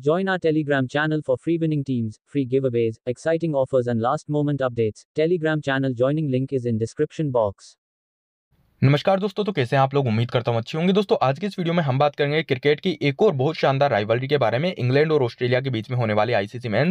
Join our Telegram channel for free winning teams, free giveaways, exciting offers and last moment updates. Telegram channel joining link is in description box. नमस्कार दोस्तों तो कैसे हैं आप लोग उम्मीद करता हूं अच्छे होंगे दोस्तों आज के इस वीडियो में हम बात करेंगे क्रिकेट की एक और बहुत शानदार राइवलरी के बारे में इंग्लैंड और ऑस्ट्रेलिया के बीच में होने वाले आईसीसी मैं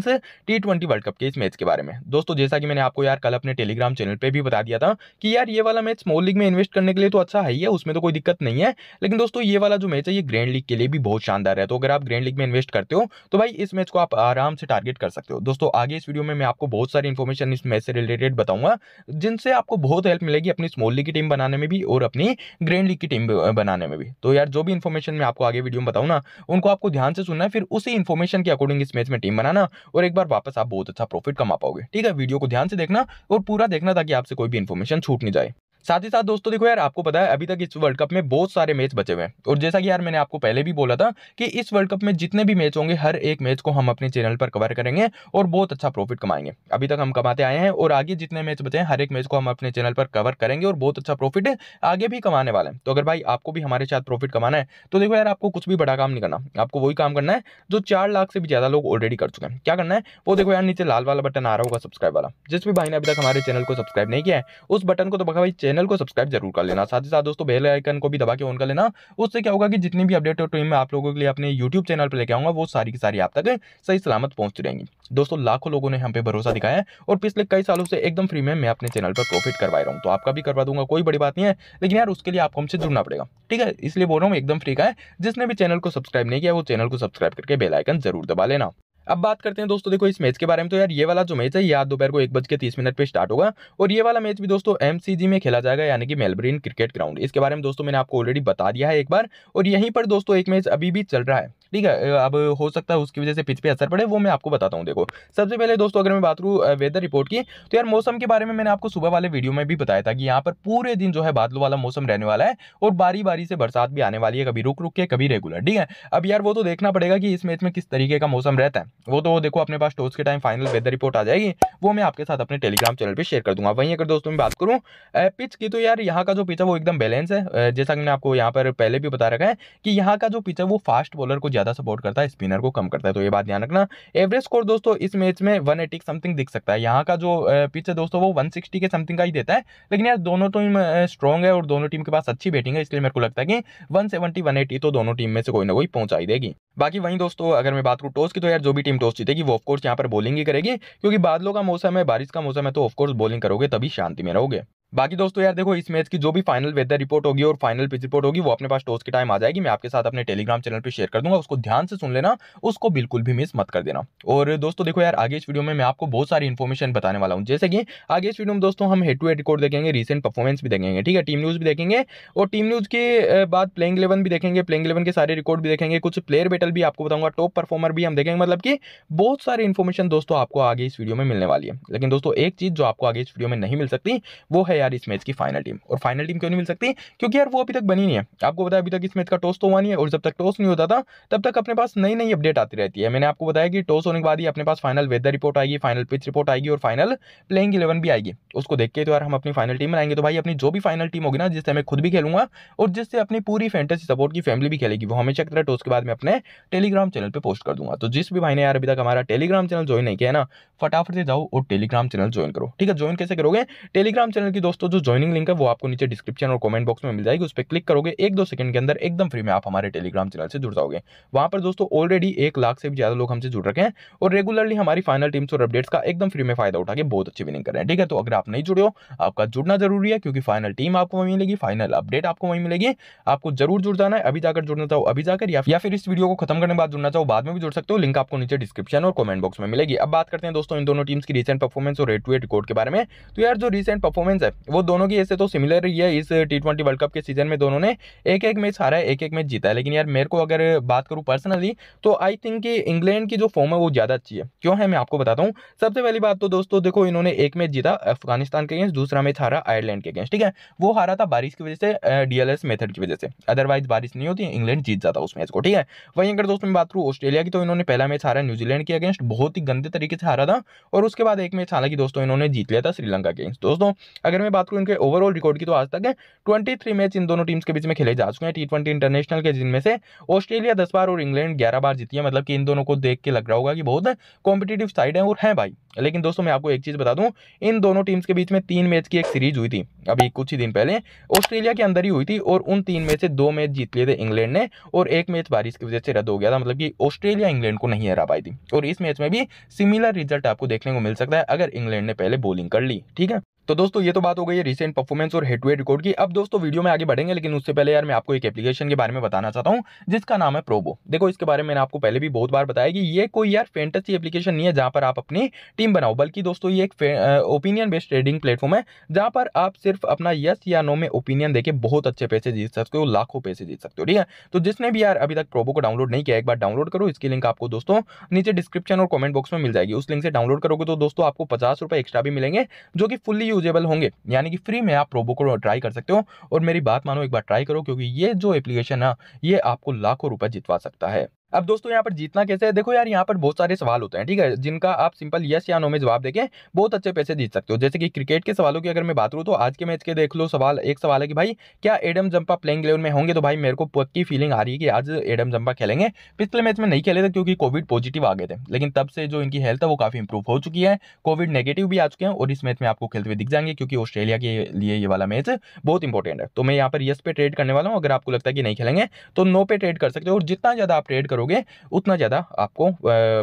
टी ट्वेंटी वर्ल्ड कप के इस मैच के बारे में दोस्तों जैसा कि मैंने आपको यार कल अपने टेलीग्राम चैनल पर भी बता दिया था कि यार ये वाला मैच स्मॉल लीग में इन्वेस्ट करने के लिए तो अच्छा है ही है उसमें तो कोई दिक्कत नहीं है लेकिन दोस्तों ये वाला जो मैच है ये ग्रैंड लीग के लिए भी बहुत शानदार है तो अगर आप ग्रैंड लीग में इन्वेस्ट करते हो तो भाई इस मैच को आप आराम से टारगेट कर सकते हो दोस्तों आगे इस वीडियो में मैं आपको बहुत सारी इन्फॉर्मेशन इस मैच से रिलेटेड बताऊंगा जिनसे आपको बहुत हेल्प मिलेगी अपनी स्मॉल लीग की टीम बनाने में भी भी और अपनी ग्रैंड लीग की टीम बनाने में भी तो यार जो भी इन्फॉर्मेशन मैं आपको आगे वीडियो में बताऊँ ना उनको आपको ध्यान से सुनना है फिर उसी इन्फॉर्मेशन के अकॉर्डिंग इस मैच में टीम बनाना और एक बार वापस आप बहुत अच्छा प्रॉफिट कमा पाओगे ठीक है वीडियो को ध्यान से देखना और पूरा देखना ताकि आपसे कोई भी इन्फॉर्मेशन छूट नहीं जाए साथ ही साथ दोस्तों देखो यार आपको पता है अभी तक इस वर्ल्ड कप में बहुत सारे मैच बचे हुए हैं और जैसा कि यार मैंने आपको पहले भी बोला था कि इस वर्ल्ड कप में जितने भी मैच होंगे हर एक मैच को हम अपने चैनल पर कवर करेंगे और बहुत अच्छा प्रॉफिट कमाएंगे अभी तक हम कमाते आए हैं और आगे जितने मैच बचे हैं हर एक मैच को हम अपने चैनल पर कवर करेंगे और बहुत अच्छा प्रॉफिट आगे भी कमाने वाला है तो अगर भाई आपको भी हमारे साथ प्रॉफिट कमाना है तो देखो यार आपको कुछ भी बड़ा काम नहीं करना आपको वही काम करना है जो चार लाख से भी ज़्यादा लोग ऑलरेडी कर चुके हैं क्या करना है वो देखो यार नीचे लाल वाला बटन आ रहा होगा सब्सक्राइब वाला जिस भी भाई ने अभी तक हमारे चैनल को सब्सक्राइब नहीं किया है उस बटन को तो बखा भाई चैनल को सब्सक्राइब जरूर कर लेना साथ ही साथ दोस्तों बेल आइकन को भी दबा के ऑन कर लेना उससे क्या होगा कि जितनी भी अपडेट टीम में आप लोगों के लिए अपने यूट्यूब चैनल पर लेके आऊँगा वो सारी की सारी आप तक सही सलामत पहुँचती रहेंगी दोस्तों लाखों लोगों ने हम पे भरोसा दिखाया है और पिछले कई सालों से एकदम फ्री में मैं अपने चैनल पर प्रॉफिट करवा रहा हूँ तो आपका भी करवा दूंगा कोई बड़ी बात नहीं है लेकिन यार उसके लिए आपको हमसे जुड़ना पड़ेगा ठीक है इसलिए बोल रहा हूँ एकदम फ्री का है जिसने भी चैनल को सब्सक्राइब नहीं किया वो चैनल को सब्सक्राइब करके बेलाइकन जरूर दबा लेना अब बात करते हैं दोस्तों देखो इस मैच के बारे में तो यार ये वाला जो मैच है ये आज दोपहर को एक बज के तीस मिनट पर स्टार्ट होगा और ये वाला मैच भी दोस्तों एमसीजी में खेला जाएगा यानी कि मेलबर्न क्रिकेट ग्राउंड इसके बारे में दोस्तों मैंने आपको ऑलरेडी बता दिया है एक बार और यहीं पर दोस्तों एक मैच अभी भी चल रहा है ठीक है अब हो सकता है उसकी वजह से पिच पे असर पड़े वो मैं आपको बताता हूँ देखो सबसे पहले दोस्तों अगर मैं बात करूँ वेदर रिपोर्ट की तो यार मौसम के बारे में मैंने आपको सुबह वाले वीडियो में भी बताया था कि यहाँ पर पूरे दिन जो है बादलों वाला मौसम रहने वाला है और बारी बारी से बरसात भी आने वाली है कभी रुक रुक के कभी रेगुलर ठीक है अब यार वो तो देखना पड़ेगा कि इस मैच में किस तरीके का मौसम रहता है वो तो देखो अपने पास टोस के टाइम फाइनल वेदर रिपोर्ट आ जाएगी वो मैं आपके साथ अपने टेलीग्राम चैनल पर शेयर कर दूंगा वहीं अगर दोस्तों में बात करूँ पिच की तो यार यहाँ का जो पिच है वो एकदम बैलेंस है जैसा कि मैंने आपको यहाँ पर पहले भी बता रखा है कि यहाँ का जो पिच है वो फास्ट बॉलर को ज़्यादा सपोर्ट करता है स्पिनर को कम करता है तो ये बात ध्यान रखना एवरेज स्कोर दोस्तों इस मैच में वन एटी समथिंग दिख सकता है यहाँ का जो पिच है दोस्तों वो वन के समथिंग का ही देता है लेकिन यार दोनों टीम स्ट्रॉन्ग है और दोनों टीम के पास अच्छी बैटिंग है इसलिए मेरे को लगता है कि वन सेवेंटी तो दोनों टीम में से कोई ना कोई पहुंचाई देगी बाकी वहीं दोस्तों अगर मैं बात करूँ टॉस की तो यार जो भी टीम टॉस जीतेगी वो ऑफकोर्स यहाँ पर बोलिंग ही करेगी क्योंकि बादलों का मौसम है बारिश का मौसम है तो ऑफकोर्स बॉलिंग करोगे तभी शांति में रहोगे बाकी दोस्तों यार देखो इस मैच की जो भी फाइनल वेदर रिपोर्ट होगी और फाइनल पिच रिपोर्ट होगी वो अपने पास टॉस के टाइम आ जाएगी मैं आपके साथ अपने टेलीग्राम चैनल पे शेयर कर दूंगा उसको ध्यान से सुन लेना उसको बिल्कुल भी मिस मत कर देना और दोस्तों देखो यार आगे इस वीडियो में मैं आपको बहुत सारी इन्फॉर्मेशन बताने वाला हूँ जैसे कि आगे इस वीडियो में दोस्तों हम हेड टू हेड रिकॉर्ड देखेंगे रिसेंट परफॉर्मेंस भी देखेंगे ठीक है टीम न्यूज़ भी देखेंगे और टीम न्यूज़ के बाद प्लेइंग इलेवन भी देखेंगे प्लेंग इलेवन के सारे रिकॉर्ड भी देखेंगे कुछ प्लेयर बैटल भी आपको बताऊंगा टॉप परफॉर्मर भी हम देखेंगे मतलब कि बहुत सारी इन्फॉर्मेशन दोस्तों आपको आगे इस वीडियो में मिलने वाली है लेकिन दोस्तों एक चीज़ जो आपको आगे इस वीडियो में नहीं मिल सकती वो है यार इस मैच की फाइनल टीम और फाइनल टीम क्यों नहीं मिल सकती क्योंकि यार वो अभी तक बनी नहीं है आपको बताया अभी तक इस मैच का टॉस तो हुआ नहीं है और जब तक टॉस नहीं होता था तब तक अपने पास नई नई अपडेट आती रहती है मैंने आपको बताया कि टॉस होने के बाद ही अपने पास फाइनल वेदर रिपोर्ट आएगी फाइनल पिच रिपोर्ट आएगी और फाइनल प्लेइंग इलेवन भी आएगी उसको देख के तो यार हम अपनी फाइनल टीम बनाएंगे तो भाई अपनी जो भी फाइनल टीम होगी ना जिससे मैं खुद भी खेलूंगा और जिससे अपनी पूरी फैंटेसी सपोर्ट की फैमिली भी खेलेगी वो हमेशा की तरह टॉस के बाद मैं अपने टेलीग्राम चैनल पर पोस्ट कर दूंगा तो जिस भी भाई ने यार अभी तक हमारा टेलीग्राम चैनल ज्वाइन नहीं किया ना फटाफट से जाओ और टेलीग्राम चैनल ज्वाइन करो ठीक है ज्वाइन कैसे करोगे टेलीग्राम चैनल की दोस्तों जो ज्वाइनिंग लिंक है वो आपको नीचे डिस्क्रिप्शन और कमेंट बॉक्स में मिल जाएगी उस पर क्लिक करोगे एक दो सेकंड के अंदर एकदम फ्री में आप हमारे टेलीग्राम चैनल से जुड़ जाओगे वहाँ पर दोस्तों ऑलरेडी एक लाख से भी ज्यादा लोग हमसे जुड़ रखे हैं और रेगुलरली हमारी फाइनल टीम्स और अपडेट्स का एकदम फ्री में फायदा उठा के बहुत अच्छी विनिंग कर रहे हैं ठीक है तो अगर आप नहीं जुड़े हो आपका जुड़ना जरूरी है क्योंकि फाइनल टीम आपको वहीं मिलेगी फाइनल अपडेट आपको वहीं मिलेगी आपको जरूर जुड़ जाना है अभी जाकर जुड़ना चाहो अभी जाकर या फिर इस वीडियो को खत्म करने बाद जुड़ना चाहो बाद में भी जुड़ सकते हो लिंक आपको नीचे डिस्क्रिप्शन और कमेंट बॉक्स में मिलेगी अब बात करते हैं दोस्तों इन दोनों टीम्स की रिसेंट परफॉर्मेंस और रेट टू रेट रिकॉर्ड के बारे में तो यार जो रिसेंट परफॉर्मेंस है वो दोनों की ऐसे तो सिमिलर ही है इस टी ट्वेंटी वर्ल्ड कप के सीजन में दोनों ने एक एक मैच हारा है एक एक मैच जीता है लेकिन यार मेरे को अगर बात करूँ पर्सनली तो आई थिंक कि इंग्लैंड की जो फॉर्म है वो ज़्यादा अच्छी है क्यों है मैं आपको बताता हूँ सबसे पहली बात तो दोस्तों देखो इन्होंने एक मैच जीता अफगानिस्तान के अगेंस्ट दूसरा मैच हारा आयरलैंड के अगेंस्ट ठीक है वो हारा था बारिश की वजह से एस मेथड की वजह से अदरवाइज बारिश नहीं होती इंग्लैंड जीत जाता उस मैच को ठीक है वहीं अगर दोस्तों मैं बात करूँ ऑस्ट्रेलिया की तो इन्होंने पहला मैच हारा न्यूजीलैंड के अगेंस्ट बहुत ही गंदे तरीके से हारा था और उसके बाद एक मैच हालांकि दोस्तों इन्होंने जीत लिया था श्रीलंका के अगेंस्ट दोस्तों अगर मैं मैं बात करूँ इनके ओवरऑल रिकॉर्ड की तो आज तक है ट्वेंटी मैच इन दोनों टीम्स के बीच में खेले जा चुके हैं टी इंटरनेशनल के जिनमें से ऑस्ट्रेलिया दस बार और इंग्लैंड ग्यारह बार जीती है मतलब कि इन दोनों को देख के लग रहा होगा कि बहुत कॉम्पिटेटिव साइड है और हैं भाई लेकिन दोस्तों मैं आपको एक चीज़ बता दूं इन दोनों टीम्स के बीच में तीन मैच की एक सीरीज हुई थी अभी कुछ ही दिन पहले ऑस्ट्रेलिया के अंदर ही हुई थी और उन तीन मैच से दो मैच जीत लिए थे इंग्लैंड ने और एक मैच बारिश की वजह से रद्द हो गया था मतलब कि ऑस्ट्रेलिया इंग्लैंड को नहीं हरा पाई थी और इस मैच में भी सिमिलर रिजल्ट आपको देखने को मिल सकता है अगर इंग्लैंड ने पहले बॉलिंग कर ली ठीक है तो दोस्तों ये तो बात हो गई है रिसेंट परफॉर्मेंस और हेड रिकॉर्ड की अब दोस्तों वीडियो में आगे बढ़ेंगे लेकिन उससे पहले यार मैं आपको एक एप्लीकेशन के बारे में बताना चाहता हूँ जिसका नाम है प्रोबो देखो इसके बारे में आपको पहले भी बहुत बार बताया कि ये कोई यार फेंटेसी एप्लीकेशन नहीं है जहाँ पर आप अपनी टीम बनाओ बल्कि दोस्तों ये एक ओपिनियन बेस्ड ट्रेडिंग प्लेटफॉर्म है जहाँ पर आप सिर्फ अपना यस या नो में ओपिनियन देखे बहुत अच्छे पैसे जीत सकते हो लाखों पैसे जीत सकते हो ठीक है तो जिसने भी यार अभी तक प्रोबो को डाउनलोड नहीं किया एक बार डाउनलोड करो इसकी लिंक आपको दोस्तों नीचे डिस्क्रिप्शन और कॉमेंट बॉक्स में मिल जाएगी उस लिंक से डाउनलोड करोगे तो दोस्तों आपको पचास एक्स्ट्रा भी मिलेंगे जो कि फुल्ली यूजेबल होंगे यानी कि फ्री में आप प्रोबो को ट्राई कर सकते हो और मेरी बात मानो एक बार ट्राई करो क्योंकि ये जो एप्लीकेशन है ये आपको लाखों रुपए जितवा सकता है अब दोस्तों यहाँ पर जीतना कैसे है देखो यार यहाँ पर बहुत सारे सवाल होते हैं ठीक है जिनका आप सिंपल यस या नो में जवाब देखें बहुत अच्छे पैसे जीत सकते हो जैसे कि क्रिकेट के सवालों की अगर मैं बात करूँ तो आज के मैच के देख लो सवाल एक सवाल है कि भाई क्या एडम जंपा प्लेइंग इलेवन में होंगे तो भाई मेरे को पक्की फीलिंग आ रही है कि आज एडम जंपा खेलेंगे पिछले मैच में नहीं खेले थे क्योंकि कोविड पॉजिटिव आ गए थे लेकिन तब से जो इनकी हेल्थ है वो काफ़ी इंप्रूव हो चुकी है कोविड नेगेटिव भी आ चुके हैं और इस मैच में आपको खेलते हुए दिख जाएंगे क्योंकि ऑस्ट्रेलिया के लिए ये वाला मैच बहुत इंपॉर्टेंट है तो मैं यहाँ पर यस पे ट्रेड करने वाला हूँ अगर आपको लगता है कि नहीं खेलेंगे तो नो पे ट्रेड कर सकते हो और जितना ज़्यादा आप ट्रेड करोगे उतना ज़्यादा आपको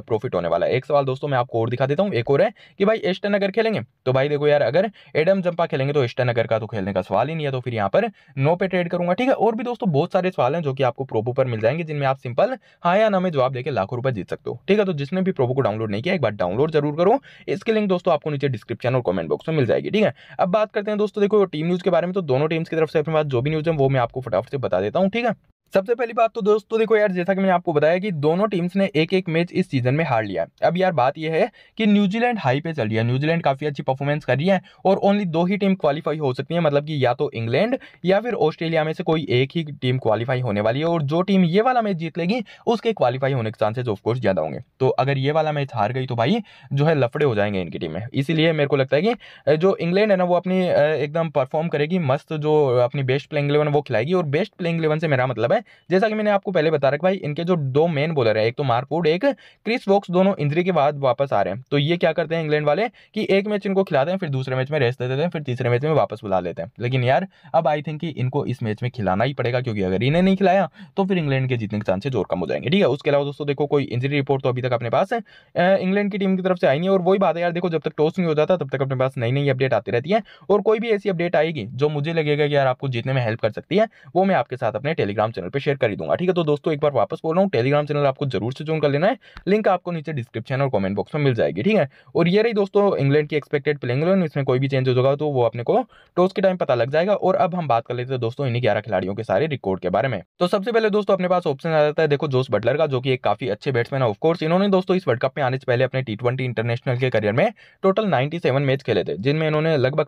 प्रॉफिट होने वाला है एक सवाल दोस्तों मैं आपको और दिखा देता हूँ एक और है कि भाई एस्टन अगर खेलेंगे तो भाई देखो यार अगर एडम जंपा खेलेंगे तो एस्टन अगर का तो खेलने का सवाल ही नहीं है तो फिर यहाँ पर नो पे ट्रेड करूँगा ठीक है और भी दोस्तों बहुत सारे सवाल हैं जो कि आपको प्रोबो पर मिल जाएंगे जिनमें आप सिंपल हाँ या ना में जवाब देकर लाखों रुपये जीत सकते हो ठीक है तो जिसने भी प्रोबो को डाउनलोड नहीं किया एक बार डाउनलोड जरूर करो इसके लिंक दोस्तों आपको नीचे डिस्क्रिप्शन और कमेंट बॉक्स में मिल जाएगी ठीक है अब बात करते हैं दोस्तों देखो टीम न्यूज़ के बारे में तो दोनों टीम्स की तरफ से अपने बात जो भी न्यूज़ है वो मैं आपको फटाफट से बता देता हूँ ठीक है सबसे पहली बात तो दोस्तों देखो यार जैसा कि मैंने आपको बताया कि दोनों टीम्स ने एक एक मैच इस सीजन में हार लिया है अब यार बात यह है कि न्यूजीलैंड हाई पे चल रही है न्यूजीलैंड काफ़ी अच्छी परफॉर्मेंस कर रही है और ओनली दो ही टीम क्वालिफाई हो सकती है मतलब कि या तो इंग्लैंड या फिर ऑस्ट्रेलिया में से कोई एक ही टीम क्वालिफाई होने वाली है और जो टीम ये वाला मैच जीत लेगी उसके क्वालिफाई होने के चांसेज ऑफकोर्स ज़्यादा होंगे तो अगर ये वाला मैच हार गई तो भाई जो है लफड़े हो जाएंगे इनकी टीम में इसीलिए मेरे को लगता है कि जो इंग्लैंड है ना वो अपनी एकदम परफॉर्म करेगी मस्त जो अपनी बेस्ट प्लेइंग इलेवन वो खिलाएगी और बेस्ट प्लेइंग इलेवन से मेरा मतलब है है जैसा कि मैंने आपको पहले बता रखा भाई इनके जो दो मेन बॉलर है एक तो मार्कवुड एक क्रिस वॉक्स दोनों इंजरी के बाद वापस आ रहे हैं तो ये क्या करते हैं इंग्लैंड वाले कि एक मैच इनको खिलाते हैं फिर दूसरे मैच में रेस्ट दे देते हैं फिर तीसरे मैच में वापस बुला लेते हैं लेकिन यार अब आई थिंक इनको इस मैच में खिलाना ही पड़ेगा क्योंकि अगर इन्हें नहीं खिलाया तो फिर इंग्लैंड के जीतने के चांसेस और कम हो जाएंगे ठीक है उसके अलावा दोस्तों देखो कोई इंजरी रिपोर्ट तो अभी तक अपने पास इंग्लैंड की टीम की तरफ से आई नहीं और वही बात है यार देखो जब तक टॉस नहीं हो जाता तब तक अपने पास नई नई अपडेट आती रहती है और कोई भी ऐसी अपडेट आएगी जो मुझे लगेगा कि यार आपको जीतने में हेल्प कर सकती है वो मैं आपके साथ अपने टेलीग्राम चैनल चैनल पर शेयर कर ही दूंगा ठीक है तो दोस्तों एक बार वापस बोल रहा हूँ टेलीग्राम चैनल आपको जरूर से ज्वाइन कर लेना है लिंक आपको नीचे डिस्क्रिप्शन और कमेंट बॉक्स में मिल जाएगी ठीक है और ये रही दोस्तों इंग्लैंड की एक्सपेक्टेड प्लेइंग इलेवन इसमें कोई भी चेंज होगा तो वो अपने को टॉस के टाइम पता लग जाएगा और अब हम बात कर लेते हैं दोस्तों इन्हीं ग्यारह खिलाड़ियों के सारे रिकॉर्ड के बारे में तो सबसे पहले दोस्तों अपने पास ऑप्शन आ जाता है देखो जोस बटलर का जो कि एक काफी अच्छे बैट्समैन है ऑफकोर्स इन्होंने दोस्तों इस वर्ल्ड कप में आने से पहले अपने टी इंटरनेशनल के करियर में टोटल नाइन्टी मैच खेले थे जिनमें इन्होंने लगभग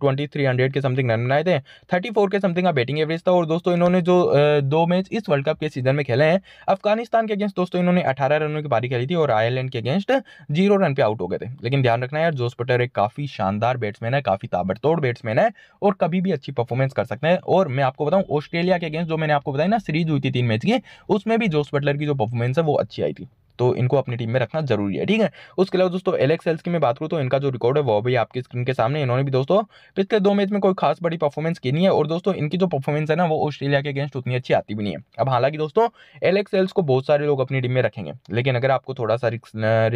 ट्वेंटी के समथिंग रन बनाए थे थर्टी के समथिंग का बैटिंग एवरेज था और दोस्तों इन्होंने जो दो मैच इस वर्ल्ड कप के सीजन में खेले हैं अफगानिस्तान के अगेंस्ट दोस्तों इन्होंने अठारह रनों की पारी खेली थी और आयरलैंड के अगेंस्ट जीरो रन पे आउट हो गए थे लेकिन ध्यान रखना यार जोस पटर एक काफी शानदार बैट्समैन है काफी ताबड़तोड़ बैट्समैन है और कभी भी अच्छी परफॉर्मेंस कर सकते हैं और मैं आपको बताऊं ऑस्ट्रेलिया के अगेंस्ट जो मैंने आपको बताया ना सीरीज हुई थी तीन मैच की उसमें भी जोस बटलर की जो परफॉर्मेंस है वो अच्छी आई थी तो इनको अपनी टीम में रखना जरूरी है ठीक है उसके अलावा दोस्तों एलेक्स एल्स की मैं बात करूँ तो इनका जो रिकॉर्ड है वो भी आपकी स्क्रीन के सामने इन्होंने भी दोस्तों पिछले दो मैच में कोई खास बड़ी परफॉर्मेंस की नहीं है और दोस्तों इनकी जो परफॉर्मेंस है ना वो ऑस्ट्रेलिया के अगेंस्ट उतनी अच्छी आती भी नहीं है अब हालांकि दोस्तों एलेक्स एल्स को बहुत सारे लोग अपनी टीम में रखेंगे लेकिन अगर आपको थोड़ा सा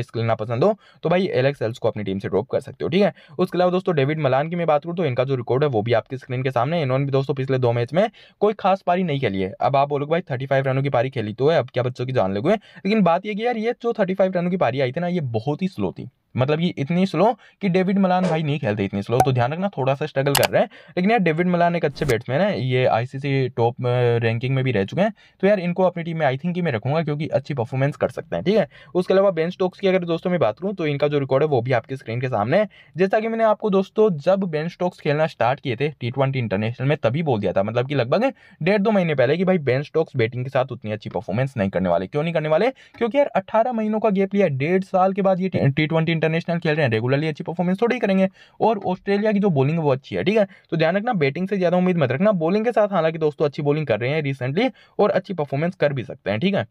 रिस्क लेना पसंद हो तो भाई एलेक्स एल्स को अपनी टीम से ड्रॉप कर सकते हो ठीक है उसके अलावा दोस्तों डेविड मलान की मैं बात करूँ तो इनका जो रिकॉर्ड है वो भी आपकी स्क्रीन के सामने इन्होंने भी दोस्तों पिछले दो मैच में कोई खास पारी नहीं खेली है अब आप बोलोगे भाई थर्टी फाइव रनों की पारी खेली तो है अब क्या बच्चों की जान लोगे लेकिन बात यह यार ये जो थर्टी फाइव रनों की पारी आई थी ना ये बहुत ही स्लो थी मतलब ये इतनी स्लो कि डेविड मलान भाई नहीं खेलते इतनी स्लो तो ध्यान रखना थोड़ा सा स्ट्रगल कर रहे हैं लेकिन यार डेविड मलान एक अच्छे बैट्समैन है ये आईसीसी टॉप रैंकिंग में भी रह चुके हैं तो यार इनको अपनी टीम में आई थिंक मैं रखूंगा क्योंकि अच्छी परफॉर्मेंस कर सकते हैं ठीक है उसके अलावा बेंच स्टॉक्स की अगर दोस्तों मैं बात करूँ तो इनका जो रिकॉर्ड है वो भी आपकी स्क्रीन के सामने है जैसा कि मैंने आपको दोस्तों जब बेन स्टॉक्स खेलना स्टार्ट किए थे टी ट्वेंटी इंटरनेशनल में तभी बोल दिया था मतलब कि लगभग डेढ़ दो महीने पहले कि भाई बेन स्टॉक्स बैटिंग के साथ उतनी अच्छी परफॉर्मेंस नहीं करने वाले क्यों नहीं करने वाले क्योंकि यार अट्ठारह महीनों का गैप लिया डेढ़ साल के बाद ये टी ट्वेंटी इंटरनेशनल खेल रहे हैं रेगुलरली अच्छी परफॉर्मेंस थोड़ी करेंगे और ऑस्ट्रेलिया की जो बॉलिंग है वो अच्छी है ठीक है तो ध्यान रखना बैटिंग से ज़्यादा उम्मीद मत रखना बॉलिंग के साथ हालांकि दोस्तों अच्छी बॉलिंग कर रहे हैं रिसेंटली और अच्छी परफॉर्मेंस कर भी सकते हैं ठीक है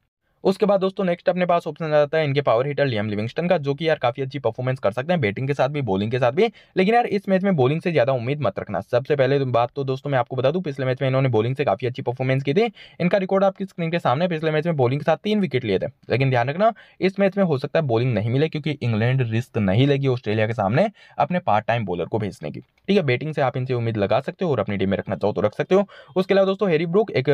उसके बाद दोस्तों नेक्स्ट अपने पास ऑप्शन आ जाता है इनके पावर हिटर लियम लिविंगस्टन का जो कि यार काफी अच्छी परफॉर्मेंस कर सकते हैं बैटिंग के साथ भी बॉलिंग के साथ भी लेकिन यार इस मैच में बॉलिंग से ज्यादा उम्मीद मत रखना सबसे पहले तो बात तो दोस्तों मैं आपको बता दूं पिछले मैच में इन्होंने बॉलिंग से काफी अच्छी परफॉर्मेंस की थी इनका रिकॉर्ड आपकी स्क्रीन के सामने पिछले मैच में बॉलिंग के साथ तीन विकेट लिए थे लेकिन ध्यान रखना इस मैच में हो सकता है बॉलिंग नहीं मिले क्योंकि इंग्लैंड रिस्क नहीं लेगी ऑस्ट्रेलिया के सामने अपने पार्ट टाइम बॉलर को भेजने की ठीक है बैटिंग से आप इनसे उम्मीद लगा सकते हो और अपनी टीम में रखना चाहो तो रख सकते हो उसके अलावा दोस्तों हेरी ब्रुक एक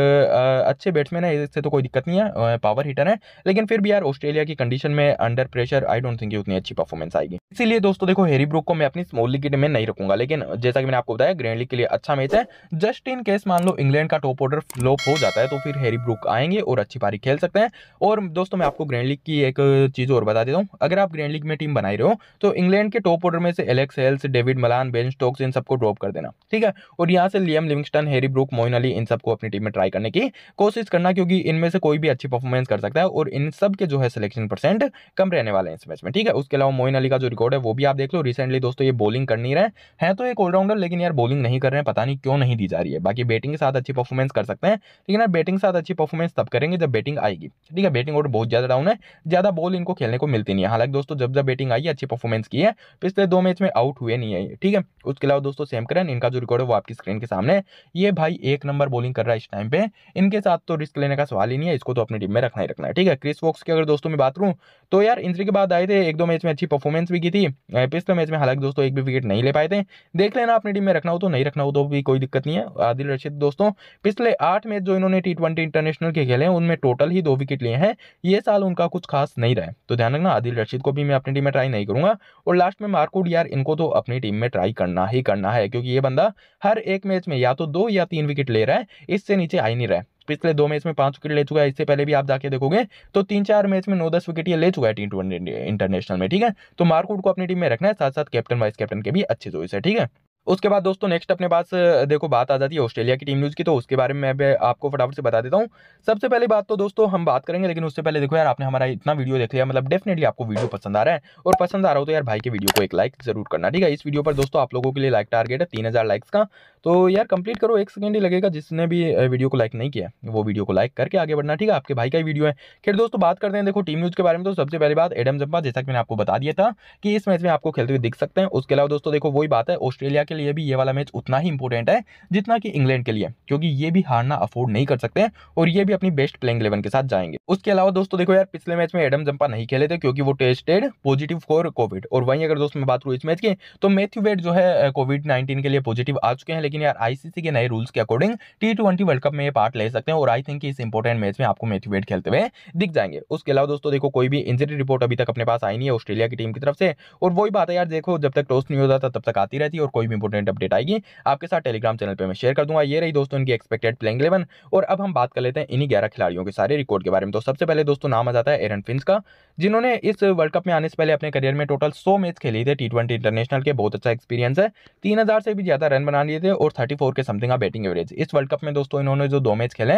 अच्छे बैट्समैन है इससे तो कोई दिक्कत नहीं है पावर हिटर बेटर है लेकिन फिर भी यार ऑस्ट्रेलिया की कंडीशन में under pressure I don't think उतनी अच्छी परफॉर्मेंस आएगी इसीलिए दोस्तों देखो हेरी ब्रुक को मैं अपनी स्मॉल लीग में नहीं रखूंगा लेकिन जैसा कि मैंने आपको बताया ग्रैंड लीग के लिए अच्छा मैच है जस्ट इन केस मान लो इंग्लैंड का टॉप ऑर्डर फ्लॉप हो जाता है तो फिर हेरी ब्रुक आएंगे और अच्छी पारी खेल सकते हैं और दोस्तों मैं आपको ग्रैंड लीग की एक चीज़ और बता देता हूँ अगर आप ग्रैंड लीग में टीम बनाई रहे हो तो इंग्लैंड के टॉप ऑर्डर में से Alex Hales David Malan Ben Stokes इन सबको ड्रॉप कर देना ठीक है और यहाँ से Liam Livingstone Harry Brook Moeen Ali इन सबको अपनी टीम में ट्राई करने की कोशिश करना क्योंकि इनमें से कोई भी अच्छी परफॉर्मेंस कर सकता सकता है और इन सब के जो है सिलेक्शन परसेंट कम रहने वाले हैं इस मैच में ठीक है उसके अलावा मोइन अली का जो रिकॉर्ड है वो भी आप देख लो रिसेंटली दोस्तों ये बॉलिंग कर नहीं रहे हैं तो एक ऑलराउंडर लेकिन यार बॉलिंग नहीं कर रहे हैं पता नहीं क्यों नहीं दी जा रही है बाकी बैटिंग के साथ अच्छी परफॉर्मेंस कर सकते हैं लेकिन यार बैटिंग के साथ अच्छी परफॉर्मेंस तब करेंगे जब बैटिंग आएगी ठीक है बैटिंग ऑर्डर बहुत ज्यादा डाउन है ज्यादा बॉल इनको खेलने को मिलती नहीं है हालांकि दोस्तों जब जब बैटिंग आई है अच्छी परफॉर्मेंस की है पिछले दो मैच में आउट हुए नहीं है ठीक है उसके अलावा दोस्तों सेम करन इनका जो रिकॉर्ड है वो आपकी स्क्रीन के सामने ये भाई एक नंबर बॉलिंग कर रहा है इस टाइम पे इनके साथ तो रिस्क लेने का सवाल ही नहीं है इसको तो अपनी टीम में रखना ही रखना रखना है ठीक है क्रिस वॉक्स की अगर दोस्तों मैं बात करूँ तो यार इंजरी के बाद आए थे एक दो मैच में अच्छी परफॉर्मेंस भी की थी पिछले मैच में हालांकि दोस्तों एक भी विकेट नहीं ले पाए थे देख लेना अपनी टीम में रखना हो तो नहीं रखना हो तो भी कोई दिक्कत नहीं है आदिल रशीद दोस्तों पिछले आठ मैच जो इन्होंने टी ट्वेंटी इंटरनेशनल के खेले हैं उनमें टोटल ही दो विकेट लिए हैं ये साल उनका कुछ खास नहीं रहा है तो ध्यान रखना आदिल रशीद को भी मैं अपनी टीम में ट्राई नहीं करूंगा और लास्ट में मार्कुड यार इनको तो अपनी टीम में ट्राई करना ही करना है क्योंकि ये बंदा हर एक मैच में या तो दो या तीन विकेट ले रहा है इससे नीचे आ ही नहीं रहा है पिछले दो मैच में पांच विकेट ले चुका है इससे पहले भी आप जाके देखोगे तो तीन चार मैच में नौ दस विकेट ये ले चुका है टी ट्वेंटी इंटरनेशनल में ठीक है तो मार्कवुड को अपनी टीम में रखना है साथ साथ कैप्टन वाइस कैप्टन के भी अच्छे जो है ठीक है उसके बाद दोस्तों नेक्स्ट अपने पास देखो बात आ जाती है ऑस्ट्रेलिया की टीम न्यूज़ की तो उसके बारे में मैं आपको फटाफट से बता देता हूँ सबसे पहली बात तो दोस्तों हम बात करेंगे लेकिन उससे पहले देखो यार आपने हमारा इतना वीडियो देख लिया मतलब डेफिनेटली आपको वीडियो पसंद आ रहा है और पसंद आ रहा हो तो यार भाई के वीडियो को एक लाइक जरूर करना ठीक है इस वीडियो पर दोस्तों आप लोगों के लिए लाइक टारगेट है तीन लाइक्स का तो यार कंप्लीट करो एक सेकेंड ही लगेगा जिसने भी वीडियो को लाइक नहीं किया वो वीडियो को लाइक करके आगे बढ़ना ठीक है आपके भाई का ही वीडियो है फिर दोस्तों बात करते हैं देखो टीम न्यूज़ के बारे में तो सबसे पहली बात एडम जम्पा जैसा कि मैंने आपको बता दिया था कि इस मैच में आपको खेलते हुए दिख सकते हैं उसके अलावा दोस्तों देखो वही बात है ऑस्ट्रेलिया के लिए भी ये वाला मैच उतना ही इंपॉर्टेंट है जितना कि इंग्लैंड के लिए क्योंकि ये भी हारना अफोर्ड नहीं कर सकते और ये भी अपनी बेस्ट प्लेइंग इलेवन के साथ जाएंगे उसके अलावा दोस्तों देखो यार पिछले मैच में एडम जंपा नहीं खेले थे क्योंकि वो टेस्टेड पॉजिटिव फॉर कोविड और वहीं अगर दोस्तों मैं बात करूँ इस मैच की तो मैथ्यू वेट जो है कोविड नाइन्टीन के लिए पॉजिटिव आ चुके हैं लेकिन यार आईसीसी के नए रूल्स के according T twenty world cup में ये पार्ट ले सकते हैं और आई थिंक इस इंपॉर्टेंट मैच में आपको मैथ्यू वेट खेलते हुए दिख जाएंगे उसके अलावा दोस्तों देखो कोई भी इंजरी रिपोर्ट अभी तक अपने पास आई नहीं है ऑस्ट्रेलिया की टीम की तरफ से और वही बात है यार देखो जब तक टॉस नहीं होता जाता तब तक आती रहती है और कोई भी इंपॉर्टेंट अपडेट आएगी आपके साथ टेलीग्राम चैनल पर मैं शेयर कर दूंगा ये रही दोस्तों इनकी एक्सपेक्टेड प्लेइंग इलेवन और अब हम बात कर लेते हैं इन्हीं ग्यारह खिलाड़ियों के सारे रिकॉर्ड के बारे में तो सबसे पहले दोस्तों नाम आ जाता है एरन फिंस का जिन्होंने इस वर्ल्ड कप में आने से पहले अपने करियर में टोटल सौ मैच खेली थे टी इंटरनेशनल के बहुत अच्छा एक्सपीरियंस है तीन से भी ज़्यादा रन बना लिए थे और थर्टी के समथिंग बैटिंग एवरेज इस वर्ल्ड कप में दोस्तों इन्होंने जो दो मैच खेले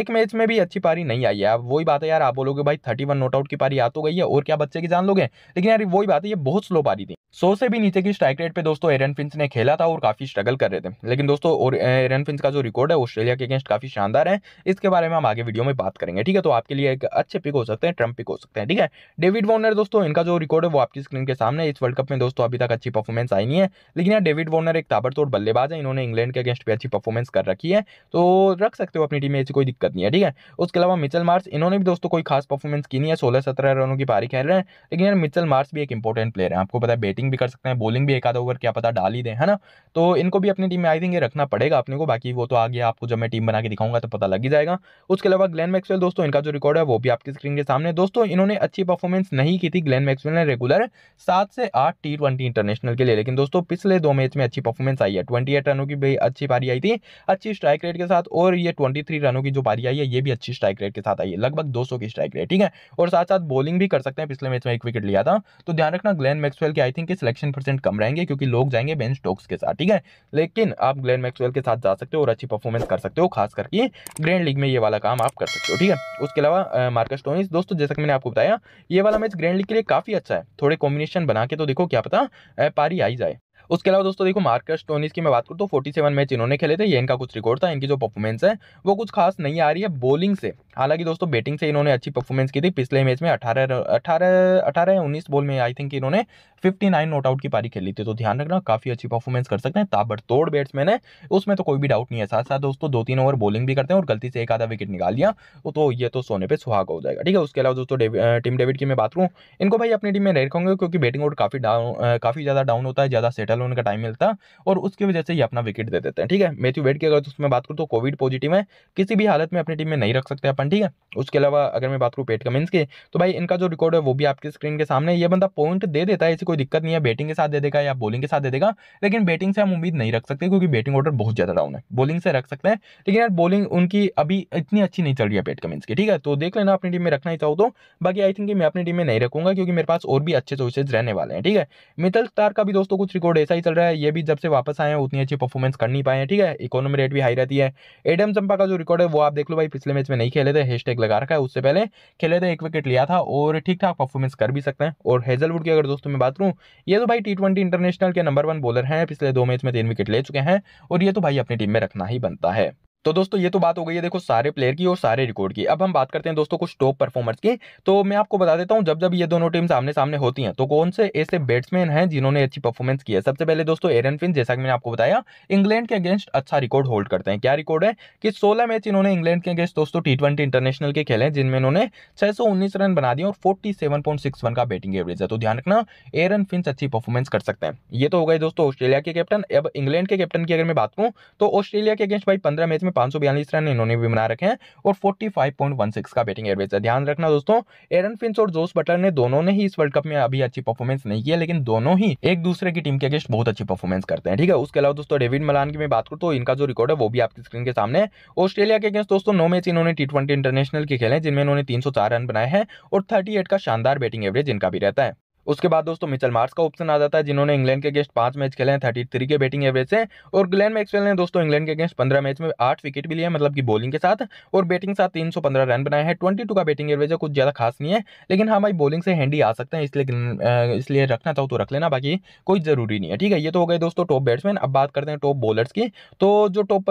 एक मैच में भी अच्छी पारी नहीं आई है वही बात है यार आप बोलोगे भाई थर्टी नॉट आउट की पारी आ तो गई है और क्या बच्चे की जान लोगे लेकिन यार वही बात है ये बहुत स्लो पारी थी सौ से भी नीचे की स्ट्राइक रेट पे दोस्तों एरन फिंस ने खेला था और काफ़ी स्ट्रगल कर रहे थे लेकिन दोस्तों और एरन फिंस का जो रिकॉर्ड है ऑस्ट्रेलिया के अगेंस्ट काफ़ी शानदार है इसके बारे में हम आगे वीडियो में बात करेंगे ठीक है तो आपके लिए एक अच्छे पिक हो सकते हैं ट्रम्प पिक हो सकते हैं ठीक है डेविड वॉर्नर दोस्तों इनका जो रिकॉर्ड है वो आपकी स्क्रीन के सामने इस वर्ल्ड कप में दोस्तों अभी तक अच्छी परफॉर्मेंस आई नहीं है लेकिन यहाँ डेविड वॉर्नर एक ताबड़तोड़ बल्लेबाज है इन्होंने इंग्लैंड के अगेंस्ट भी अच्छी परफॉर्मेंस कर रखी है तो रख सकते हो अपनी टीम में ऐसी कोई दिक्कत नहीं है ठीक है उसके अलावा मिचल मार्स इन्होंने भी दोस्तों कोई खास परफॉर्मेंस की नहीं है सोलह सत्रह रनों की पारी खेल रहे हैं लेकिन यार मिचल मार्स भी एक इंपॉर्टेंट प्लेयर है आपको पता है बैटिंग बैटिंग भी कर सकते हैं बॉलिंग भी एक आधा ओवर क्या पता डाल ही दें है ना तो इनको भी अपनी टीम में आई थिंक ये रखना पड़ेगा अपने को बाकी वो तो आगे आपको जब मैं टीम बना के दिखाऊंगा तो पता लग ही जाएगा उसके अलावा ग्लैन मैक्सवेल दोस्तों इनका जो रिकॉर्ड है वो भी आपकी स्क्रीन के सामने दोस्तों इन्होंने अच्छी परफॉर्मेंस नहीं की थी ग्लैन मैक्सवेल ने रेगुलर सात से आठ टी ट्वेंटी इंटरनेशनल के लिए लेकिन दोस्तों पिछले दो मैच में अच्छी परफॉर्मेंस आई है ट्वेंटी एट रनों की भी अच्छी पारी आई थी अच्छी स्ट्राइक रेट के साथ और ये ट्वेंटी थ्री रनों की जो पारी आई है ये भी अच्छी स्ट्राइक रेट के साथ आई है लगभग दो सौ की स्ट्राइक रेट ठीक है और साथ साथ बॉलिंग भी कर सकते हैं पिछले मैच में एक विकेट लिया था तो ध्यान रखना ग्लैन मैक्सवेल की आई थिंक के सिलेक्शन परसेंट कम रहेंगे क्योंकि लोग जाएंगे बेन स्टोक्स के साथ ठीक है लेकिन आप ग्लैन मैक्सवेल के साथ जा सकते हो और अच्छी परफॉर्मेंस कर सकते हो खास करके ग्रैंड लीग में ये वाला काम आप कर सकते हो ठीक है उसके अलावा मार्कस टोनिस दोस्तों जैसा कि मैंने आपको बताया ये वाला मैच ग्रैंड लीग के लिए काफ़ी अच्छा है थोड़े कॉम्बिनेशन बना के तो देखो क्या पता पारी आई जाए उसके अलावा दोस्तों देखो मार्कस टोनिस की मैं बात करूँ तो 47 मैच इन्होंने खेले थे ये इनका कुछ रिकॉर्ड था इनकी जो परफॉर्मेंस है वो कुछ खास नहीं आ रही है बॉलिंग से हालांकि दोस्तों बैटिंग से इन्होंने अच्छी परफॉर्मेंस की थी पिछले मैच में अठारह अठारह अठारह या उन्नीस बॉल में आई थिंक इन्होंने फिफ्टी नाइन नॉट आउट की पारी खेली थी तो ध्यान रखना काफ़ी अच्छी परफॉर्मेंस कर सकते हैं ताबड़तोड़ बैट्समैन है उसमें तो कोई भी डाउट नहीं है साथ साथ दोस्तों दो तीन ओवर बॉलिंग भी करते हैं और गलती से एक आधा विकेट निकाल लिया तो ये तो सोने पर सुहाग हो जाएगा ठीक है उसके अलावा दोस्तों टीम डेविड की मैं बात करूँ इनको भाई अपनी टीम में नहीं रखोगे क्योंकि बैटिंग आउट काफ़ी डाउन काफ़ी ज़्यादा डाउन होता है ज़्यादा सेट सेटल होने का टाइम मिलता और उसकी वजह से ही अपना विकेट दे देते हैं ठीक है मैथ्यू वेट की अगर उसमें बात करूँ तो कोविड पॉजिटिव है किसी भी हालत में अपनी टीम में नहीं रख सकते अपन ठीक है उसके अलावा अगर मैं बात करूँ पेट कमिंस की तो भाई इनका जो रिकॉर्ड है वो भी आपकी स्क्रीन के सामने ये बंदा पॉइंट दे देता है ऐसी कोई दिक्कत नहीं है बैटिंग के साथ दे देगा या बॉलिंग के साथ दे देगा लेकिन बैटिंग से हम उम्मीद नहीं रख सकते क्योंकि बैटिंग ऑर्डर बहुत ज़्यादा डाउन है बॉलिंग से रख सकते हैं लेकिन यार बॉलिंग उनकी अभी इतनी अच्छी नहीं चल रही है पेट कमिंस की ठीक है तो देख लेना अपनी टीम में रखना ही चाहो तो बाकी आई थिंक मैं अपनी टीम में नहीं रखूंगा क्योंकि मेरे पास और भी अच्छे चॉइसेज रहने वाले हैं ठीक है मितल स्टार का भी दोस्तों कुछ रिकॉर्ड ऐसा ही चल रहा है ये भी जब से वापस आए हैं उतनी अच्छी परफॉर्मेंस कर नहीं पाए हैं ठीक है इकोनॉमी रेट भी हाई रहती है एडम चंपा का जो रिकॉर्ड है वो आप देख लो भाई पिछले मैच में नहीं खेले थे हैशटैग लगा रखा है उससे पहले खेले थे एक विकेट लिया था और ठीक ठाक परफॉर्मेंस कर भी सकते हैं और हेजलवुड की अगर दोस्तों में बात करूँ ये तो भाई टी इंटरनेशनल के नंबर वन बॉलर हैं पिछले दो मैच में तीन विकेट ले चुके हैं और ये तो भाई अपनी टीम में रखना ही बनता है तो दोस्तों ये तो बात हो गई है देखो सारे प्लेयर की और सारे रिकॉर्ड की अब हम बात करते हैं दोस्तों कुछ टॉप परफॉर्मर्स की तो मैं आपको बता देता हूँ जब जब ये दोनों टीम सामने सामने होती हैं तो कौन से ऐसे बैट्समैन हैं जिन्होंने अच्छी परफॉर्मेंस की है सबसे पहले दोस्तों एरन फिन जैसा कि मैंने आपको बताया इंग्लैंड के अगेंस्ट अच्छा रिकॉर्ड होल्ड करते हैं क्या रिकॉर्ड है कि सोलह मैच इन्होंने इंग्लैंड के अगेंस्ट दोस्तों टी इंटरनेशनल के खेले हैं जिनमें इन्होंने छह रन बना दिए और फोर्टी का बैटिंग एवरेज है तो ध्यान रखना एरन फिंस अच्छी परफॉर्मेंस कर सकते हैं ये तो हो गई दोस्तों ऑस्ट्रेलिया के कैप्टन अब इंग्लैंड के कैप्टन की अगर मैं बात करूँ तो ऑस्ट्रेलिया के अगेंस्ट भाई पंद्रह मैच में में पांच रन इन्होंने भी बना रखे हैं और फोर्टी का बैटिंग एवरेज है ध्यान रखना दोस्तों एरन फिंस और जोस बटर ने दोनों ने ही इस वर्ल्ड कप में अभी अच्छी परफॉर्मेंस नहीं किया है लेकिन दोनों ही एक दूसरे की टीम के अगेंस्ट बहुत अच्छी परफॉर्मेंस करते हैं ठीक है उसके अलावा दोस्तों डेविड मलान की मैं बात करूँ तो इनका जो रिकॉर्ड है वो भी आपकी स्क्रीन के सामने ऑस्ट्रेलिया के अगेंस्ट दोस्तों नौ मैच इन्होंने टी इंटरनेशनल के खेले जिनमें इन्होंने तीन रन बनाए हैं और थर्टी का शानदार बैटिंग एवरेज इनका भी रहता है उसके बाद दोस्तों मिचल मार्स का ऑप्शन आ जाता है जिन्होंने इंग्लैंड के अगेंस्ट पांच मैच खेले हैं थर्टी थ्री के बैटिंग एवरेज से और ग्लेन मैक्सवेल ने दोस्तों इंग्लैंड के अगेंस्ट पंद्रह मैच में आठ विकेट भी लिए मतलब कि बॉलिंग के साथ और बैटिंग साथ तीन सौ पंद्रह रन बनाए हैं ट्वेंटी टू का बैटिंग एवरेज है कुछ ज्यादा खास नहीं है लेकिन हाँ भाई बॉलिंग से हैंडी आ सकते हैं इसलिए इसलिए रखना चाहो तो रख लेना बाकी कोई जरूरी नहीं है ठीक है ये तो हो गए दोस्तों टॉप बैट्समैन अब बात करते हैं टॉप बॉलर्स की तो जो टॉप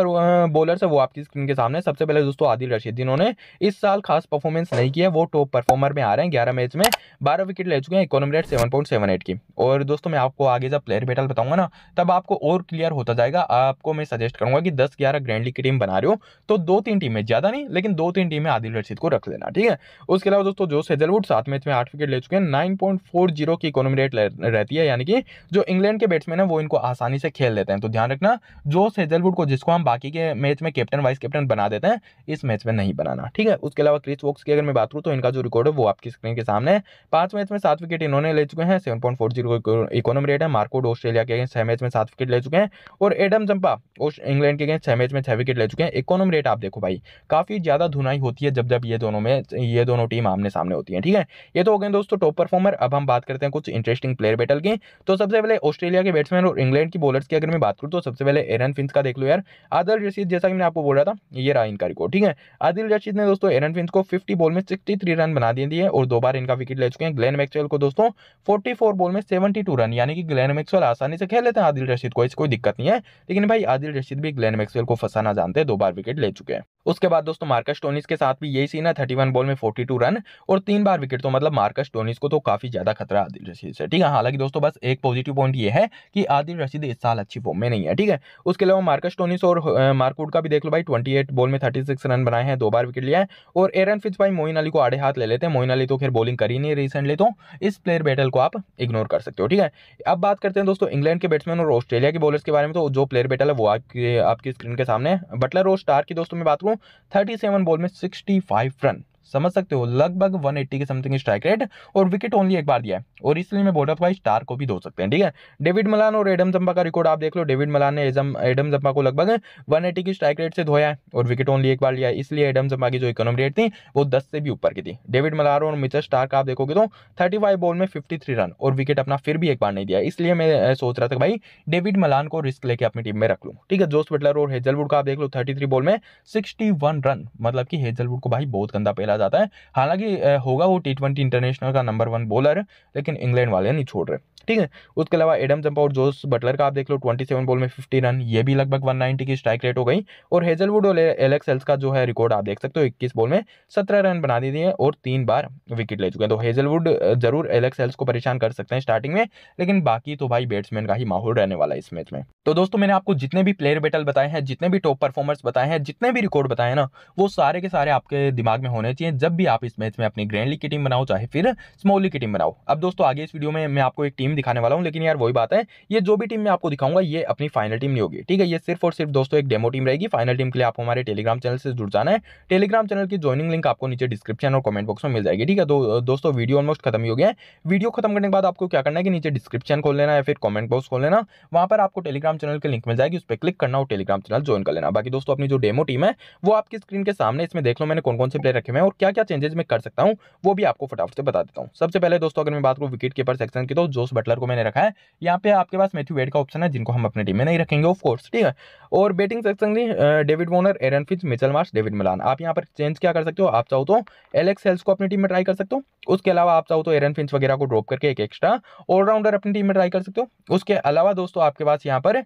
बॉलर्स है वो आपकी स्क्रीन के सामने सबसे पहले दोस्तों आदिल रशीद जिन्होंने इस साल खास परफॉर्मेंस नहीं किया वो टॉप परफॉर्मर में आ रहे हैं ग्यारह मैच में बारह विकेट ले चुके हैं economy rate seven point seven eight की और दोस्तों मैं आपको आगे जब प्लेयर बेटल बताऊंगा ना तब आपको और क्लियर होता जाएगा आपको मैं सजेस्ट करूंगा कि दस ग्यारह ग्रैंड लीग की टीम बना रहे हो तो दो तीन टीमें ज़्यादा नहीं लेकिन दो तीन टीमें आदिल रशीद को रख लेना ठीक है उसके अलावा दोस्तों जो सेजलवुड सात मैच में आठ विकेट ले चुके हैं नाइन पॉइंट फोर जीरो की इकोनॉमी रेट रहती है यानी कि जो इंग्लैंड के बैट्समैन है वो इनको आसानी से खेल देते हैं तो ध्यान रखना जो सेजलवुड को जिसको हम बाकी के मैच में कैप्टन वाइस कैप्टन बना देते हैं इस मैच में नहीं बनाना ठीक है उसके अलावा क्रिस वोक्स की अगर मैं बात करूँ तो इनका जो रिकॉर्ड है वो आपकी स्क्रीन के सामने पांच मैच में सात विकेट इन्होंने रन ले चुके हैं seven point four zero economy rate है मार्कोड ऑस्ट्रेलिया के अगेंस्ट छह मैच में सात विकेट ले चुके हैं और एडम जंपा इंग्लैंड के अगेंस्ट छह मैच में छह विकेट ले चुके हैं इकोनॉमी रेट आप देखो भाई काफ़ी ज़्यादा धुनाई होती है जब जब ये दोनों में ये दोनों टीम आमने सामने होती है ठीक है ये तो हो गए दोस्तों टॉप परफॉर्मर अब हम बात करते हैं कुछ इंटरेस्टिंग प्लेयर बैटल की तो सबसे पहले ऑस्ट्रेलिया के बैट्समैन और इंग्लैंड की बॉलर्स की अगर मैं बात करूँ तो सबसे पहले एरन फिंस का देख लो यार आदल रशीद जैसा कि मैंने आपको बोल रहा था ये रहा इनका रिकॉर्ड ठीक है आदिल रशीद ने दोस्तों एरन फिंस को फिफ्टी बॉल में सिक्सटी रन बना दिए और दो बार इनका विकेट ले चुके हैं ग्लेन मैक्सवेल को दोस्तों फोर बॉल में सेवेंटी टू रन यानी कि ग्लैन मैक्सवेल आसानी से खेल लेते हैं आदिल रशीद को इसको कोई दिक्कत नहीं है लेकिन भाई आदिल रशीद भी ग्लैन मैक्सवेल को फंसाना जानते हैं दो बार विकेट ले चुके हैं उसके बाद दोस्तों मार्कस टोनिस के साथ भी यही सीन है थर्टी वन बॉल में फोर्टी टू रन और तीन बार विकेट तो मतलब मार्कस टोनिस को तो काफी ज्यादा खतरा आदिल रशीद से ठीक है हालांकि दोस्तों बस एक पॉजिटिव पॉइंट ये है कि आदिल रशीद इस साल अच्छी फॉर्म में नहीं है ठीक है उसके अलावा मार्कस टोनिस और मार्कवुड का भी देख लो भाई ट्वेंटी बॉल में थर्टी रन बनाए हैं दो बार विकेट लिया है और एरन फिज भाई मोइन अली को आड़े हाथ ले लेते हैं मोइन अली तो फिर बॉलिंग कर ही नहीं रिसेंटली तो इस प्लेयर बैटल को आप इग्नोर कर सकते हो ठीक है अब बात करते हैं दोस्तों इंग्लैंड के बैट्समैन और ऑस्ट्रेलिया के बॉलर्स के बारे में तो जो प्लेयर बैटल है वो आपकी आपकी स्क्रीन के सामने बटलर और स्टार की दोस्तों में बात करूँ थर्टी सेवन बॉल में सिक्सटी फाइव रन समझ सकते हो लगभग 180 के समथिंग स्ट्राइक रेट और विकेट ओनली एक बार दिया है और इसलिए मैं बोल रहा था स्टार को भी धो सकते हैं ठीक है डेविड मलान और एडम जम्पा का रिकॉर्ड आप देख लो डेविड मलान ने एडम एडम जम्पा को लगभग 180 की स्ट्राइक रेट से धोया है और विकेट ओनली एक बार लिया है इसलिए एडम जम्पा की जो इकोनॉमी रेट थी वो दस से भी ऊपर की थी डेविड मलान और मिचर स्टार का आप देखोगे तो थर्टी बॉल में फिफ्टी रन और विकेट अपना फिर भी एक बार नहीं दिया इसलिए मैं सोच रहा था भाई डेविड मलान को रिस्क लेके अपनी टीम में रख लूँ ठीक है जोस बटलर और हेजलवुड का आप देख लो थर्टी बॉल में सिक्सटी रन मतलब कि हेजलवुड को भाई बहुत गंदा पहला खेला जाता है हालांकि होगा वो टी ट्वेंटी इंटरनेशनल का नंबर वन बॉलर लेकिन इंग्लैंड वाले नहीं छोड़ रहे ठीक है उसके अलावा एडम जंपा और जोस बटलर का आप देख लो 27 बॉल में 50 रन ये भी लगभग 190 की स्ट्राइक रेट हो गई और हेजलवुड और एलेक्स एल्स का जो है रिकॉर्ड आप देख सकते हो 21 बॉल में 17 रन बना दिए हैं और तीन बार विकेट ले चुके हैं तो हेजलवुड जरूर एलेक्स एल्स को परेशान कर सकते हैं स्टार्टिंग में लेकिन बाकी तो भाई बैट्समैन का ही माहौल रहने वाला है इस मैच में तो दोस्तों मैंने आपको जितने भी प्लेयर बैटल बताए हैं जितने भी टॉप परफॉर्मर्स बताए हैं जितने भी रिकॉर्ड बताए हैं ना वो सारे के सारे आपके दिमाग में होने चाहिए जब भी आप इस मैच में अपनी ग्रैंड लीग की टीम बनाओ चाहे फिर स्मॉल लीग की टीम बनाओ अब दोस्तों आगे इस वीडियो में मैं आपको एक टीम टीम दिखाने वाला हूँ लेकिन यार वही बात है ये जो भी टीम मैं आपको दिखाऊंगा ये अपनी फाइनल टीम नहीं होगी ठीक है ये सिर्फ और सिर्फ दोस्तों एक डेमो टीम रहेगी फाइनल टीम के लिए आप हमारे टेलीग्राम चैनल से जुड़ जाना है टेलीग्राम चैनल की ज्वाइनिंग लिंक आपको नीचे डिस्क्रिप्शन और कमेंट बॉक्स में मिल जाएगी ठीक है तो दोस्तों वीडियो ऑलमोस्ट खत्म हो गया है वीडियो खत्म करने के बाद आपको क्या करना है कि नीचे डिस्क्रिप्शन खोल लेना या फिर कमेंट बॉक्स खोल लेना वहाँ पर आपको टेलीग्राम चैनल की लिंक मिल जाएगी उस पर क्लिक करना और टेलीग्राम चैनल ज्वाइन कर लेना बाकी दोस्तों अपनी जो डेमो टीम है वो आपकी स्क्रीन के सामने इसमें देख लो मैंने कौन कौन से प्लेयर रखे हुए हैं और क्या क्या चेंजेस मैं कर सकता हूँ वो भी आपको फटाफट से बता देता हूँ सबसे पहले दोस्तों अगर मैं बात करूँ विकेट कीपर सेक्शन की तो जोश बटलर को मैंने रखा है यहाँ पे आपके पास मैथ्यू वेड का ऑप्शन है जिनको हम अपने टीम में नहीं रखेंगे ऑफ कोर्स ठीक है और बैटिंग सेक्शन में David Warner Aaron Finch Mitchell Marsh David Malan आप यहाँ पर चेंज क्या कर सकते हो आप चाहो तो एलेक्स हेल्स को अपनी टीम में ट्राई कर सकते हो उसके अलावा आप चाहो तो एरन फिंच वगैरह को ड्रॉप करके एक एक्स्ट्रा ऑलराउंडर अपनी टीम में ट्राई कर सकते हो उसके अलावा दोस्तों आपके पास यहाँ पर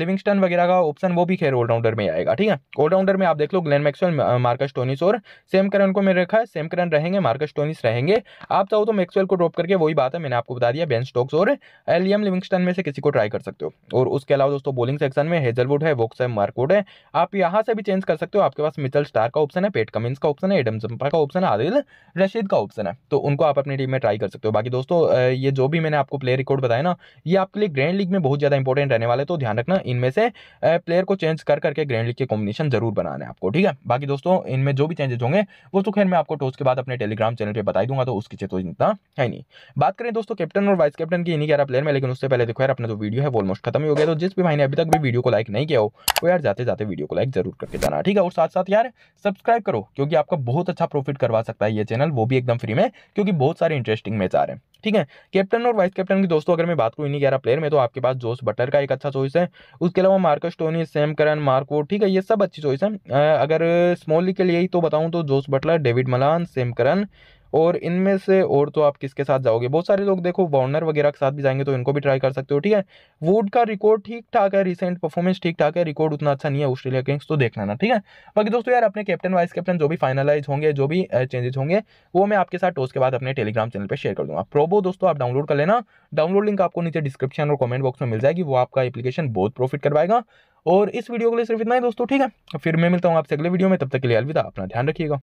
लिविंगस्टन वगैरह का ऑप्शन वो भी खैर ऑलराउंडर में आएगा ठीक है ऑलराउंडर में आप देख लो ग्लेन मैक्सवेल मार्कस टोनिस और सेम करन को मैंने रखा है सेम करन रहेंगे मार्कस टोनिस रहेंगे आप चाहो तो मैक्सवेल को ड्रॉप करके वही बात है मैंने आपको बता दिया बेन स्टोक्स और एलियम लिविंगस्टन e में से किसी को ट्राई कर सकते हो और उसके अलावा दोस्तों बोलिंग सेक्शन में हेजलवुड है वोक्स है मार्कवुड है आप यहाँ से भी चेंज कर सकते हो आपके पास मिचल स्टार का ऑप्शन है पेट कमिंस का ऑप्शन है एडम जम्पा का ऑप्शन है आदिल रशीद का ऑप्शन है तो उनको आप अपनी टीम में ट्राई कर सकते हो बाकी दोस्तों ये जो भी मैंने आपको प्लेयर रिकॉर्ड बताया ना ये आपके लिए ग्रैंड लीग में बहुत ज़्यादा इंपॉर्टेंट रहने वाले तो ध्यान रखना इनमें से प्लेयर को चेंज कर करके ग्रैंड लीग के कॉम्बिनेशन जरूर बनाना है आपको ठीक है बाकी दोस्तों इनमें जो भी चेंजेस होंगे वो तो खैर मैं आपको टोच के बाद अपने टेलीग्राम चैनल पर बताई दूंगा तो उसकी चेतोज इतना है नहीं बात करें दोस्तों कैप्टन और वाइस कैप्टन की नहीं ग्यारह प्लेयर में लेकिन उससे पहले देखो यार अपना जो वीडियो है ऑलमोस्ट खत्म ही हो गया तो जिस भी भाई ने अभी तक भी वीडियो को लाइक नहीं किया हो वो यार जाते जाते वीडियो को लाइक जरूर करके जाना ठीक है और साथ साथ यार सब्सक्राइब करो क्योंकि आपका बहुत अच्छा प्रॉफिट करवा सकता है ये चैनल वो भी एकदम फ्री में क्योंकि बहुत सारे इंटरेस्टिंग मैच आ रहे हैं ठीक है कैप्टन और वाइस कैप्टन की दोस्तों अगर मैं बात करूँ इन्हीं ग्यारह प्लेयर में तो आपके पास जोश बटर का एक अच्छा चॉइस है उसके अलावा मार्कस टोनी सेम करन मार्को ठीक है ये सब अच्छी चॉइस है अगर स्मॉल लीग के लिए ही तो बताऊँ तो Jos Buttler David Malan Sam Curran और इनमें से और तो आप किसके साथ जाओगे बहुत सारे लोग देखो वार्नर वगैरह के साथ भी जाएंगे तो इनको भी ट्राई कर सकते हो ठीक है वुड का रिकॉर्ड ठीक ठाक है रिसेंट परफॉर्मेंस ठीक ठाक है रिकॉर्ड उतना अच्छा नहीं है ऑस्ट्रेलिया किंग्स तो देख लेना ठीक है बाकी दोस्तों यार अपने कैप्टन वाइस कैप्टन जो भी फाइनलाइज होंगे जो भी चेंजेस होंगे वो मैं आपके साथ टोस के बाद अपने टेलीग्राम चैनल पर शेयर कर दूँगा प्रोबो दोस्तों आप डाउनलोड कर लेना डाउनलोड लिंक आपको नीचे डिस्क्रिप्शन और कमेंट बॉक्स में मिल जाएगी वो आपका एप्लीकेशन बहुत प्रॉफिट करवाएगा और इस वीडियो के लिए सिर्फ इतना ही दोस्तों ठीक है फिर मैं मिलता हूँ आपसे अगले वीडियो में तब तक के लिए अलविदा अपना ध्यान रखिएगा